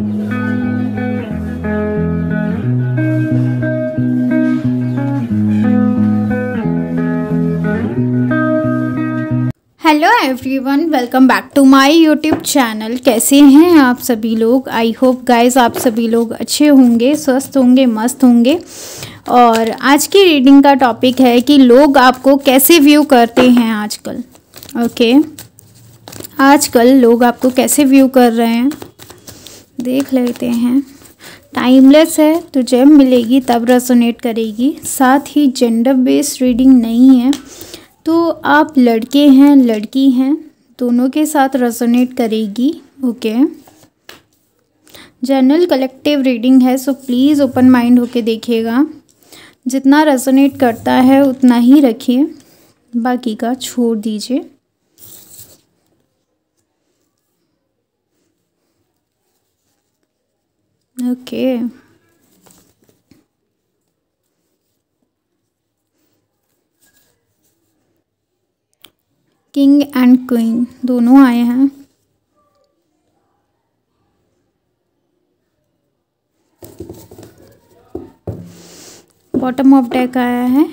Hello everyone welcome back to my YouTube channel कैसे हैं आप सभी लोग आई होप गाइस आप सभी लोग अच्छे होंगे स्वस्थ होंगे मस्त होंगे और आज की रीडिंग का टॉपिक है कि लोग आपको कैसे व्यू करते हैं आजकल ओके okay. आजकल लोग आपको कैसे व्यू कर रहे हैं देख लेते हैं टाइमलेस है तो जब मिलेगी तब रेसोनेट करेगी साथ ही जेंडर बेस्ड रीडिंग नहीं है तो आप लड़के हैं लड़की हैं दोनों के साथ रेसोनेट करेगी ओके जनरल कलेक्टिव रीडिंग है सो प्लीज़ ओपन माइंड होके देखिएगा जितना रेसोनेट करता है उतना ही रखिए बाकी का छोड़ दीजिए okay. किंग एंड क्वीन दोनों आए हैं बॉटम ऑफ डेक आया है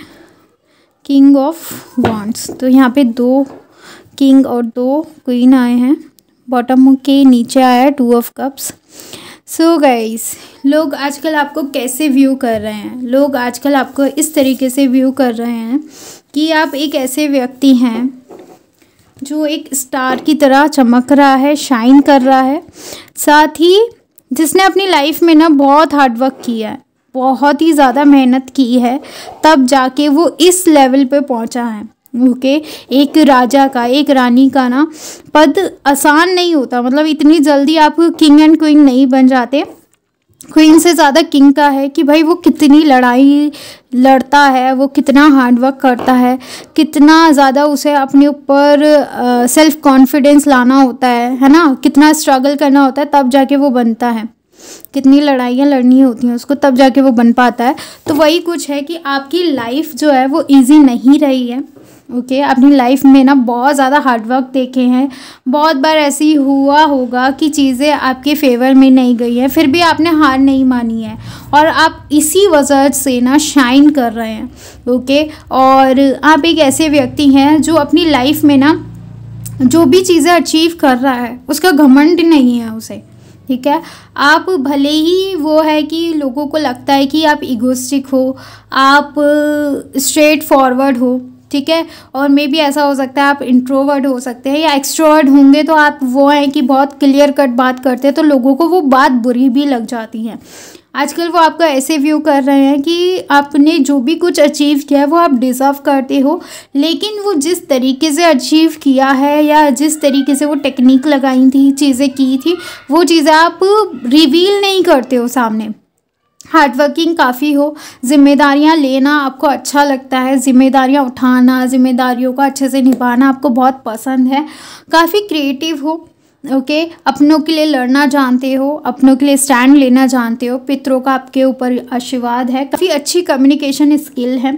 किंग ऑफ वॉन्ट्स तो यहाँ पे दो किंग और दो क्वीन आए हैं बॉटम के नीचे आया है two of cups so so guys लोग आजकल आपको कैसे व्यू कर रहे हैं लोग आजकल आपको इस तरीके से व्यू कर रहे हैं कि आप एक ऐसे व्यक्ति हैं जो एक स्टार की तरह चमक रहा है शाइन कर रहा है साथ ही जिसने अपनी लाइफ में ना बहुत हार्डवर्क किया है बहुत ही ज़्यादा मेहनत की है तब जाके वो इस लेवल पे पहुंचा है के एक राजा का एक रानी का ना पद आसान नहीं होता मतलब इतनी जल्दी आप किंग एंड क्वीन नहीं बन जाते क्वीन से ज़्यादा किंग का है कि भाई वो कितनी लड़ाई लड़ता है वो कितना हार्डवर्क करता है कितना ज़्यादा उसे अपने ऊपर सेल्फ कॉन्फिडेंस लाना होता है है ना कितना स्ट्रगल करना होता है तब जाके वो बनता है कितनी लड़ाइयाँ लड़नी होती हैं उसको तब जाके वो बन पाता है तो वही कुछ है कि आपकी लाइफ जो है वो ईजी नहीं रही है ओके okay, अपनी लाइफ में ना बहुत ज़्यादा हार्डवर्क देखे हैं बहुत बार ऐसी हुआ होगा कि चीज़ें आपके फेवर में नहीं गई हैं फिर भी आपने हार नहीं मानी है और आप इसी वजह से ना शाइन कर रहे हैं ओके okay? और आप एक ऐसे व्यक्ति हैं जो अपनी लाइफ में ना जो भी चीज़ें अचीव कर रहा है उसका घमंड नहीं है उसे ठीक है आप भले ही वो है कि लोगों को लगता है कि आप इगोस्टिक हो आप स्ट्रेट फॉरवर्ड हो ठीक है और मे भी ऐसा हो सकता है आप इंट्रोवर्ड हो सकते हैं या एक्स्ट्रोवर्ड होंगे तो आप वो हैं कि बहुत क्लियर कट बात करते हैं तो लोगों को वो बात बुरी भी लग जाती है आजकल वो आपका ऐसे व्यू कर रहे हैं कि आपने जो भी कुछ अचीव किया है वो आप डिज़र्व करते हो लेकिन वो जिस तरीके से अचीव किया है या जिस तरीके से वो टेक्निक लगाई थी चीज़ें की थी वो चीज़ें आप रिवील नहीं करते हो सामने हार्डवर्किंग काफ़ी हो जिम्मेदारियाँ लेना आपको अच्छा लगता है जिम्मेदारियाँ उठाना जिम्मेदारियों को अच्छे से निभाना आपको बहुत पसंद है काफ़ी क्रिएटिव हो ओके okay? अपनों के लिए लड़ना जानते हो अपनों के लिए स्टैंड लेना जानते हो पितरों का आपके ऊपर आशीर्वाद है काफ़ी अच्छी कम्युनिकेशन स्किल है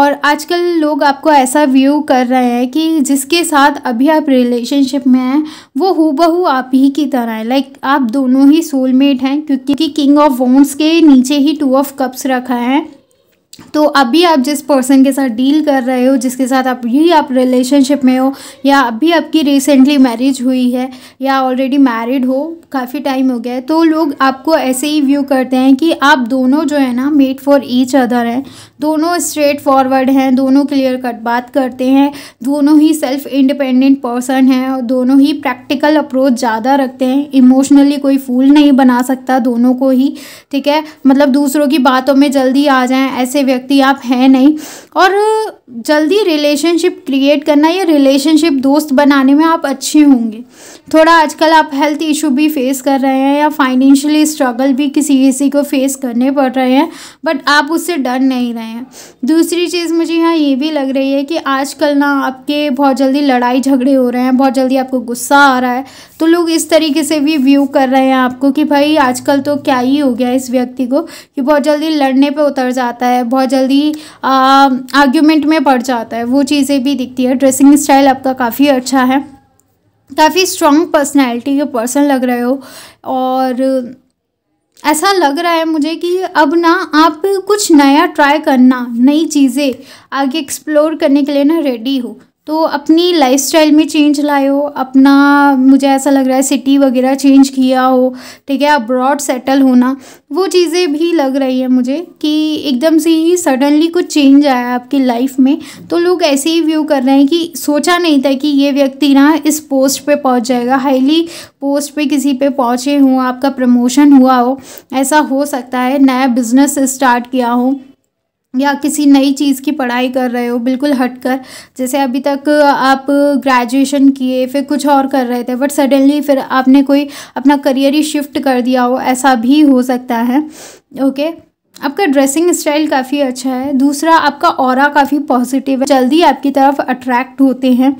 और आजकल लोग आपको ऐसा व्यू कर रहे हैं कि जिसके साथ अभी आप रिलेशनशिप में हैं वो हूबहू आप ही की तरह है लाइक आप दोनों ही सोलमेट हैं क्योंकि किंग ऑफ वोन्स के नीचे ही टू ऑफ कप्स रखा है तो अभी आप जिस पर्सन के साथ डील कर रहे हो जिसके साथ आप ये आप रिलेशनशिप में हो या अभी आपकी रिसेंटली मैरिज हुई है या ऑलरेडी मैरिड हो काफ़ी टाइम हो गया है तो लोग आपको ऐसे ही व्यू करते हैं कि आप दोनों जो है ना मेड फॉर ईच अदर हैं दोनों स्ट्रेट फॉरवर्ड हैं दोनों क्लियर कट बात करते हैं दोनों ही सेल्फ इंडिपेंडेंट पर्सन हैं और दोनों ही प्रैक्टिकल अप्रोच ज़्यादा रखते हैं इमोशनली कोई फूल नहीं बना सकता दोनों को ही ठीक है मतलब दूसरों की बातों में जल्दी आ जाएँ ऐसे व्यक्ति आप हैं नहीं और जल्दी रिलेशनशिप क्रिएट करना या रिलेशनशिप दोस्त बनाने में आप अच्छे होंगे थोड़ा आजकल आप हेल्थ इशू भी फेस कर रहे हैं या फाइनेंशियली स्ट्रगल भी किसी किसी को फेस करने पड़ रहे हैं बट आप उससे डर नहीं रहे हैं दूसरी चीज़ मुझे यहाँ ये भी लग रही है कि आजकल ना आपके बहुत जल्दी लड़ाई झगड़े हो रहे हैं बहुत जल्दी आपको गुस्सा आ रहा है तो लोग इस तरीके से भी व्यू कर रहे हैं आपको कि भाई आजकल तो क्या ही हो गया इस व्यक्ति को कि बहुत जल्दी लड़ने पर उतर जाता है बहुत जल्दी आ, आर्ग्यूमेंट में पड़ जाता है वो चीज़ें भी दिखती है ड्रेसिंग स्टाइल आपका काफ़ी अच्छा है काफ़ी स्ट्रॉन्ग पर्सनैलिटी के पर्सन लग रहे हो और ऐसा लग रहा है मुझे कि अब ना आप कुछ नया ट्राई करना नई चीज़ें आगे एक्सप्लोर करने के लिए ना रेडी हो तो अपनी लाइफस्टाइल में चेंज लाए हो अपना मुझे ऐसा लग रहा है सिटी वगैरह चेंज किया हो ठीक है अब्रॉड सेटल होना वो चीज़ें भी लग रही है मुझे कि एकदम से ही सडनली कुछ चेंज आया आपकी लाइफ में तो लोग ऐसे ही व्यू कर रहे हैं कि सोचा नहीं था कि ये व्यक्ति ना इस पोस्ट पे पहुंच जाएगा हाईली पोस्ट पे किसी पे पहुँचे हों आपका प्रमोशन हुआ हो ऐसा हो सकता है नया बिजनेस स्टार्ट किया हो या किसी नई चीज़ की पढ़ाई कर रहे हो बिल्कुल हट कर जैसे अभी तक आप ग्रेजुएशन किए फिर कुछ और कर रहे थे बट सडनली फिर आपने कोई अपना करियर ही शिफ्ट कर दिया हो ऐसा भी हो सकता है ओके आपका ड्रेसिंग स्टाइल काफ़ी अच्छा है दूसरा आपका और काफ़ी पॉजिटिव है जल्दी आपकी तरफ अट्रैक्ट होते हैं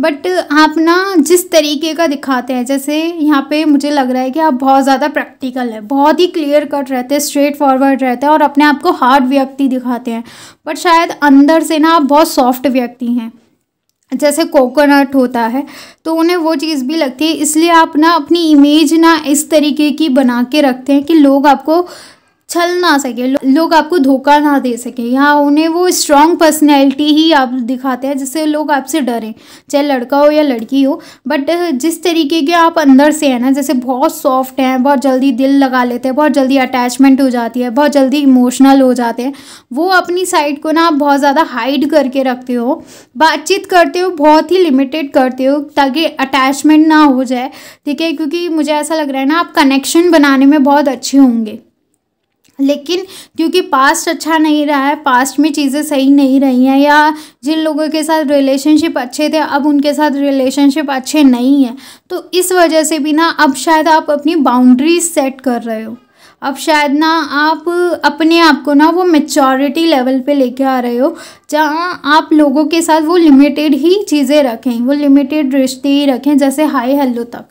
बट आप ना जिस तरीके का दिखाते हैं जैसे यहाँ पे मुझे लग रहा है कि आप बहुत ज़्यादा प्रैक्टिकल है बहुत ही क्लियर कट रहते हैं स्ट्रेट फॉरवर्ड रहते हैं और अपने आप को हार्ड व्यक्ति दिखाते हैं बट शायद अंदर से ना आप बहुत सॉफ्ट व्यक्ति हैं जैसे कोकोनट होता है तो उन्हें वो चीज़ भी लगती है इसलिए आप ना अपनी इमेज ना इस तरीके की बना के रखते हैं कि लोग आपको छल ना सके लो, लोग आपको धोखा ना दे सके यहाँ उन्हें वो स्ट्रॉन्ग पर्सनैलिटी ही आप दिखाते हैं जिससे लोग आपसे डरें चाहे लड़का हो या लड़की हो बट जिस तरीके के आप अंदर से हैं ना जैसे बहुत सॉफ्ट हैं बहुत जल्दी दिल लगा लेते हैं बहुत जल्दी अटैचमेंट हो जाती है बहुत जल्दी इमोशनल हो जाते हैं वो अपनी साइड को ना आप बहुत ज़्यादा हाइड करके रखते हो बातचीत करते हो बहुत ही लिमिटेड करते हो ताकि अटैचमेंट ना हो जाए ठीक है क्योंकि मुझे ऐसा लग रहा है ना आप कनेक्शन बनाने में बहुत अच्छे होंगे लेकिन क्योंकि पास्ट अच्छा नहीं रहा है पास्ट में चीज़ें सही नहीं रही हैं या जिन लोगों के साथ रिलेशनशिप अच्छे थे अब उनके साथ रिलेशनशिप अच्छे नहीं हैं तो इस वजह से भी ना अब शायद आप अपनी बाउंड्रीज सेट कर रहे हो अब शायद ना आप अपने आप को ना वो मेचोरिटी लेवल पे लेके आ रहे हो जहाँ आप लोगों के साथ वो लिमिटेड ही चीज़ें रखें वो लिमिटेड रिश्ते ही रखें जैसे हाई हेलो तक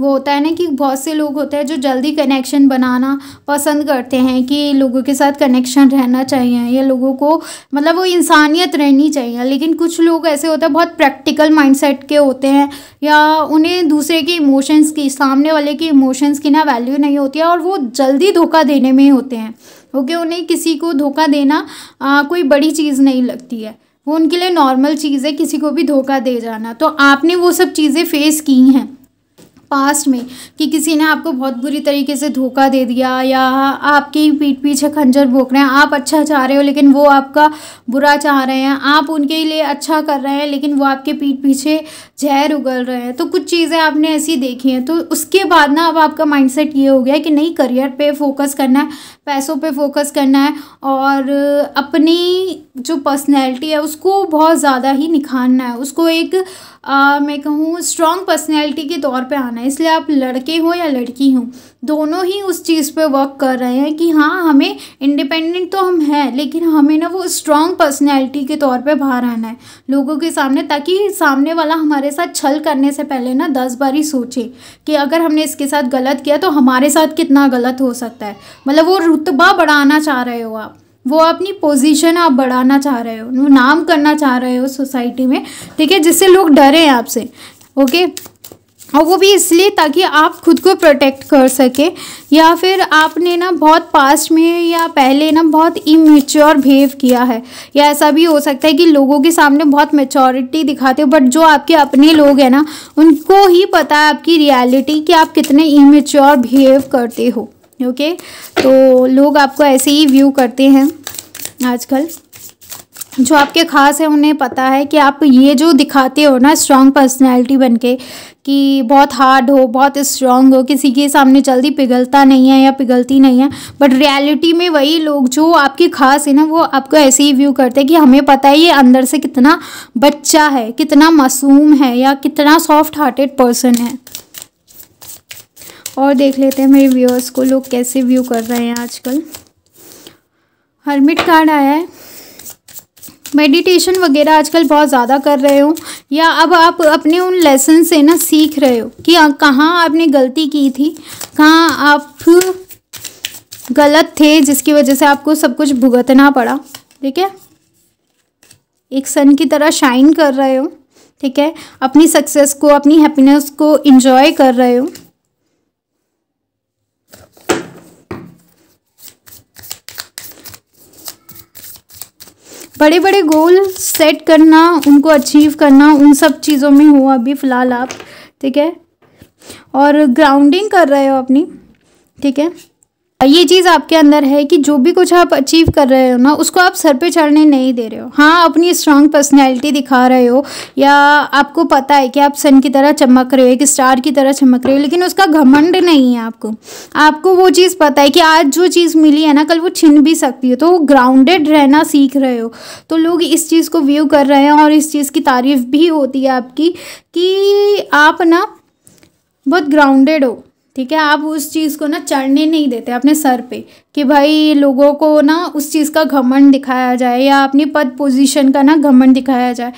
वो होता है ना कि बहुत से लोग होते हैं जो जल्दी कनेक्शन बनाना पसंद करते हैं कि लोगों के साथ कनेक्शन रहना चाहिए या लोगों को मतलब वो इंसानियत रहनी चाहिए लेकिन कुछ लोग ऐसे होते हैं बहुत प्रैक्टिकल माइंडसेट के होते हैं या उन्हें दूसरे के इमोशंस की सामने वाले के इमोशंस की ना वैल्यू नहीं होती है और वो जल्दी धोखा देने में होते हैं ओके उन्हें किसी को धोखा देना आ, कोई बड़ी चीज़ नहीं लगती है वो उनके लिए नॉर्मल चीज़ है किसी को भी धोखा दे जाना तो आपने वो सब चीज़ें फेस की हैं पास्ट में कि किसी ने आपको बहुत बुरी तरीके से धोखा दे दिया या आपके ही पीठ पीछे खंजर भोंक रहे हैं आप अच्छा चाह रहे हो लेकिन वो आपका बुरा चाह रहे हैं आप उनके लिए अच्छा कर रहे हैं लेकिन वो आपके पीठ पीछे जहर उगल रहे हैं तो कुछ चीज़ें आपने ऐसी देखी हैं तो उसके बाद ना अब आपका माइंड ये हो गया कि नहीं करियर पर फोकस करना है पैसों पे फोकस करना है और अपनी जो पर्सनैलिटी है उसको बहुत ज़्यादा ही निखारना है उसको एक आ, मैं कहूँ स्ट्रॉन्ग पर्सनैलिटी के तौर पे आना है इसलिए आप लड़के हो या लड़की हों दोनों ही उस चीज़ पे वर्क कर रहे हैं कि हाँ हमें इंडिपेंडेंट तो हम हैं लेकिन हमें ना वो स्ट्रॉन्ग पर्सनैलिटी के तौर पे बाहर आना है लोगों के सामने ताकि सामने वाला हमारे साथ छल करने से पहले ना दस बार ही सोचे कि अगर हमने इसके साथ गलत किया तो हमारे साथ कितना गलत हो सकता है मतलब वो रुतबा बढ़ाना चाह रहे हो आप वो अपनी पोजीशन आप बढ़ाना चाह रहे हो नाम करना चाह रहे हो सोसाइटी में ठीक है जिससे लोग डरे आपसे ओके और वो भी इसलिए ताकि आप खुद को प्रोटेक्ट कर सके या फिर आपने ना बहुत पास्ट में या पहले ना बहुत इमेच्योर बिहेव किया है या ऐसा भी हो सकता है कि लोगों के सामने बहुत मेचोरिटी दिखाते हो बट जो आपके अपने लोग हैं ना उनको ही पता है आपकी रियलिटी कि आप कितने इमेच्योर बिहेव करते हो ओके तो लोग आपको ऐसे ही व्यू करते हैं आजकल जो आपके खास है उन्हें पता है कि आप ये जो दिखाते हो ना स्ट्रॉन्ग पर्सनैलिटी बन के कि बहुत हार्ड हो बहुत स्ट्रांग हो किसी के सामने जल्दी पिघलता नहीं है या पिघलती नहीं है बट रियलिटी में वही लोग जो आपके खास है ना वो आपको ऐसे ही व्यू करते हैं कि हमें पता है ये अंदर से कितना बच्चा है कितना मासूम है या कितना सॉफ्ट हार्टेड पर्सन है और देख लेते हैं मेरे व्यूअर्स को लोग कैसे व्यू कर रहे हैं आजकल हरमिट कार्ड आया है मेडिटेशन वगैरह आजकल बहुत ज़्यादा कर रहे हो या अब आप अपने उन लेसन से ना सीख रहे हो कि कहाँ आपने गलती की थी कहाँ आप गलत थे जिसकी वजह से आपको सब कुछ भुगतना पड़ा ठीक है एक सन की तरह शाइन कर रहे हो ठीक है अपनी सक्सेस को अपनी हैप्पीनेस को इन्जॉय कर रहे हो बड़े बड़े गोल सेट करना उनको अचीव करना उन सब चीज़ों में हो अभी फ़िलहाल आप ठीक है और ग्राउंडिंग कर रहे हो अपनी ठीक है ये चीज़ आपके अंदर है कि जो भी कुछ आप अचीव कर रहे हो ना उसको आप सर पे चढ़ने नहीं दे रहे हो हाँ अपनी स्ट्रांग पर्सनैलिटी दिखा रहे हो या आपको पता है कि आप सन की तरह चमक रहे हो एक स्टार की तरह चमक रहे हो लेकिन उसका घमंड नहीं है आपको आपको वो चीज़ पता है कि आज जो चीज़ मिली है ना कल वो छिन भी सकती हो तो ग्राउंडेड रहना सीख रहे हो तो लोग इस चीज़ को व्यू कर रहे हैं और इस चीज़ की तारीफ भी होती है आपकी कि आप ना बहुत ग्राउंडेड हो ठीक है आप उस चीज़ को ना चढ़ने नहीं देते अपने सर पे कि भाई लोगों को ना उस चीज़ का घमंड दिखाया जाए या अपनी पद पोजीशन का ना घमंड दिखाया जाए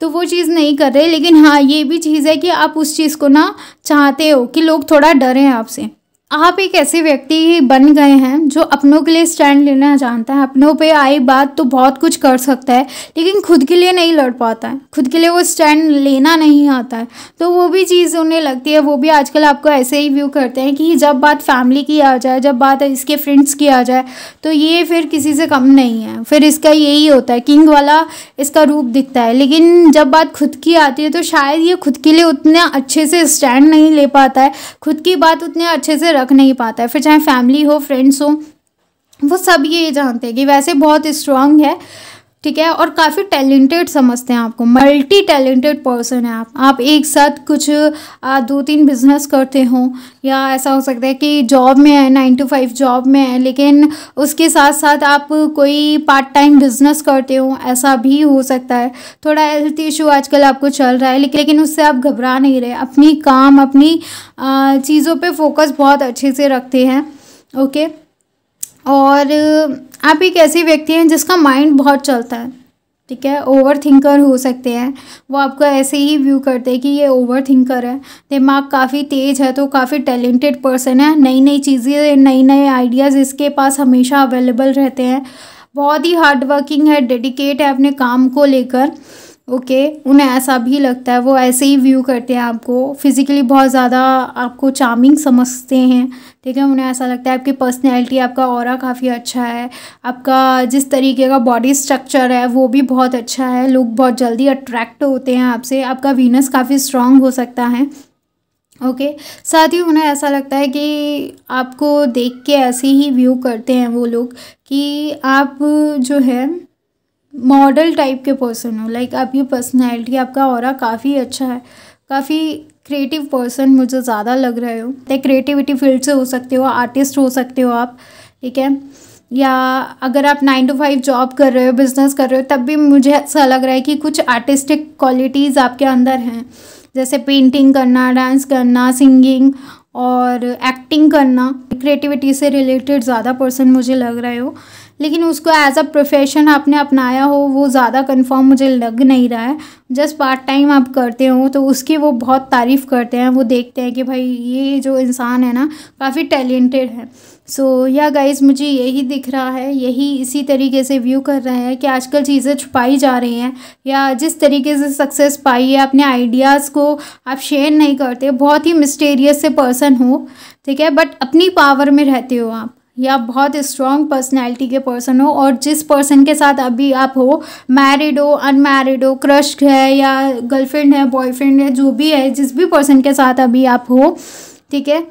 तो वो चीज़ नहीं कर रहे लेकिन हाँ ये भी चीज़ है कि आप उस चीज़ को ना चाहते हो कि लोग थोड़ा डरें आपसे आप एक ऐसे व्यक्ति बन गए हैं जो अपनों के लिए स्टैंड लेना जानता है अपनों पे आई बात तो बहुत कुछ कर सकता है लेकिन खुद के लिए नहीं लड़ पाता है खुद के लिए वो स्टैंड लेना नहीं आता है तो वो भी चीज़ उन्हें लगती है वो भी आजकल आपको ऐसे ही व्यू करते हैं कि जब बात फैमिली की आ जाए जब बात इसके फ्रेंड्स की आ जाए तो ये फिर किसी से कम नहीं है फिर इसका यही होता है किंग वाला इसका रूप दिखता है लेकिन जब बात खुद की आती है तो शायद ये खुद के लिए उतना अच्छे से स्टैंड नहीं ले पाता है खुद की बात उतने अच्छे से रख नहीं पाता है फिर चाहे फैमिली हो फ्रेंड्स हो वो सब ये जानते हैं कि वैसे बहुत स्ट्रांग है ठीक है और काफ़ी टैलेंटेड समझते हैं आपको मल्टी टैलेंटेड पर्सन है आप आप एक साथ कुछ आ, दो तीन बिजनेस करते हो या ऐसा हो सकता है कि जॉब में है नाइन टू फाइव जॉब में है लेकिन उसके साथ साथ आप कोई पार्ट टाइम बिजनेस करते हो ऐसा भी हो सकता है थोड़ा हेल्थ इशू आजकल आपको चल रहा है लेकिन उससे आप घबरा नहीं रहे अपनी काम अपनी चीज़ों पर फोकस बहुत अच्छे से रखते हैं ओके okay? और आप एक ऐसे व्यक्ति हैं जिसका माइंड बहुत चलता है ठीक है ओवर थिंकर हो सकते हैं वो आपको ऐसे ही व्यू करते हैं कि ये ओवर थिंकर है दिमाग काफ़ी तेज़ है तो काफ़ी टैलेंटेड पर्सन है नई नई चीज़ें नए नए आइडियाज़ इसके पास हमेशा अवेलेबल रहते हैं बहुत ही हार्ड वर्किंग है डेडिकेट है अपने काम को लेकर ओके उन्हें ऐसा भी लगता है वो ऐसे ही व्यू करते हैं आपको फिज़िकली बहुत ज़्यादा आपको चार्मिंग समझते हैं ठीक है उन्हें ऐसा लगता है आपकी पर्सनैलिटी आपका और काफ़ी अच्छा है आपका जिस तरीके का बॉडी स्ट्रक्चर है वो भी बहुत अच्छा है लोग बहुत जल्दी अट्रैक्ट होते हैं आपसे आपका वीनस काफ़ी स्ट्रांग हो सकता है ओके okay. साथ ही उन्हें ऐसा लगता है कि आपको देख के ऐसे ही व्यू करते हैं वो लोग कि आप जो है मॉडल टाइप के पर्सन हो लाइक आपकी पर्सनैलिटी आपका और काफ़ी अच्छा है काफ़ी क्रिएटिव पर्सन मुझे ज़्यादा लग रहे हो तो क्रिएटिविटी फील्ड से हो सकते हो आर्टिस्ट हो सकते हो आप ठीक है या अगर आप नाइन टू फाइव जॉब कर रहे हो बिजनेस कर रहे हो तब भी मुझे ऐसा लग रहा है कि कुछ आर्टिस्टिक क्वालिटीज़ आपके अंदर हैं जैसे पेंटिंग करना डांस करना सिंगिंग और एक्टिंग करना क्रिएटिविटी से रिलेटेड ज़्यादा पर्सन मुझे लग रहे हो लेकिन उसको एज अ प्रोफेशन आपने अपनाया हो वो ज़्यादा कंफर्म मुझे लग नहीं रहा है जस्ट पार्ट टाइम आप करते हो तो उसकी वो बहुत तारीफ़ करते हैं वो देखते हैं कि भाई ये जो इंसान है ना काफ़ी टैलेंटेड है सो या गाइज मुझे यही दिख रहा है यही इसी तरीके से व्यू कर रहे हैं कि आजकल चीज़ें छुपाई जा रही हैं या जिस तरीके से सक्सेस पाई है अपने आइडियाज़ को आप शेयर नहीं करते बहुत ही मिस्टेरियस से पर्सन हो ठीक है बट अपनी पावर में रहते हो आप या बहुत स्ट्रॉन्ग पर्सनैलिटी के पर्सन हो और जिस पर्सन के साथ अभी आप हो मैरिड हो अनमैरिड हो क्रश है या गर्लफ्रेंड है बॉयफ्रेंड है जो भी है जिस भी पर्सन के साथ अभी आप हो ठीक है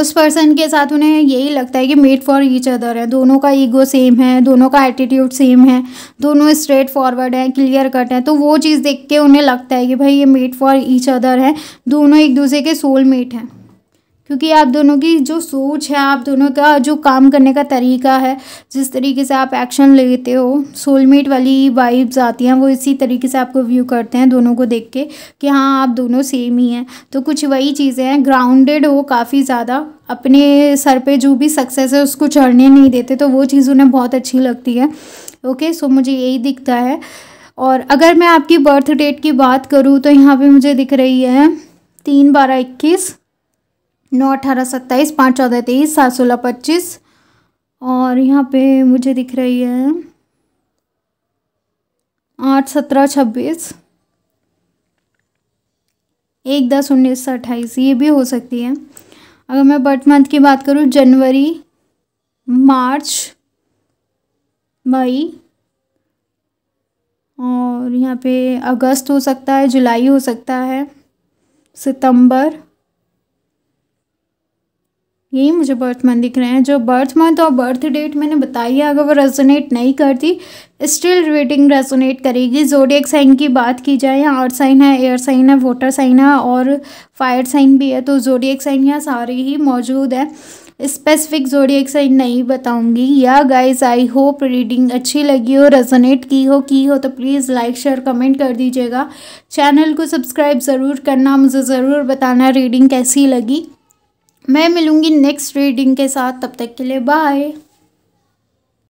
उस पर्सन के साथ उन्हें यही लगता है कि मेड फॉर ईच अदर है दोनों का ईगो सेम है दोनों का एटीट्यूड सेम है दोनों स्ट्रेट फॉरवर्ड हैं क्लियर कट हैं तो वो चीज़ देख के उन्हें लगता है कि भाई ये मेड फॉर ईच अदर है दोनों एक दूसरे के सोल मेट हैं क्योंकि आप दोनों की जो सोच है आप दोनों का जो काम करने का तरीका है जिस तरीके से आप एक्शन लेते हो सोलमेट वाली वाइब्स आती हैं वो इसी तरीके से आपको व्यू करते हैं दोनों को देख के कि हाँ आप दोनों सेम ही हैं तो कुछ वही चीज़ें हैं ग्राउंडेड हो काफ़ी ज़्यादा अपने सर पे जो भी सक्सेस है उसको चढ़ने नहीं देते तो वो चीज़ उन्हें बहुत अच्छी लगती है ओके सो मुझे यही दिखता है और अगर मैं आपकी बर्थ डेट की बात करूँ तो यहाँ पर मुझे दिख रही है तीन बारह इक्कीस नौ अठारह सत्ताईस पाँच चौदह तेईस सात सोलह पच्चीस और यहाँ पे मुझे दिख रही है आठ सत्रह छब्बीस एक दस उन्नीस सौ अट्ठाईस ये भी हो सकती है अगर मैं बर्थ मंथ की बात करूँ जनवरी मार्च मई और यहाँ पे अगस्त हो सकता है जुलाई हो सकता है सितंबर यही मुझे बर्थ मंथ दिख रहे हैं जो बर्थ मंथ और बर्थ डेट मैंने बताई है अगर वो रेजोनेट नहीं करती स्टिल रीडिंग रेजोनेट करेगी जोडियक साइन की बात की जाए यहाँ अर्थ साइन है एयर साइन है वोटर साइन है और फायर साइन भी है तो जोडियक साइन यहाँ सारे ही मौजूद है स्पेसिफिक जोडियक साइन नहीं बताऊंगी yeah guys I hope reading अच्छी लगी हो रेजोनेट की हो की हो तो प्लीज़ लाइक शेयर कमेंट कर दीजिएगा चैनल को सब्सक्राइब ज़रूर करना मुझे ज़रूर बताना रीडिंग कैसी लगी मैं मिलूँगी नेक्स्ट रीडिंग के साथ तब तक के लिए बाय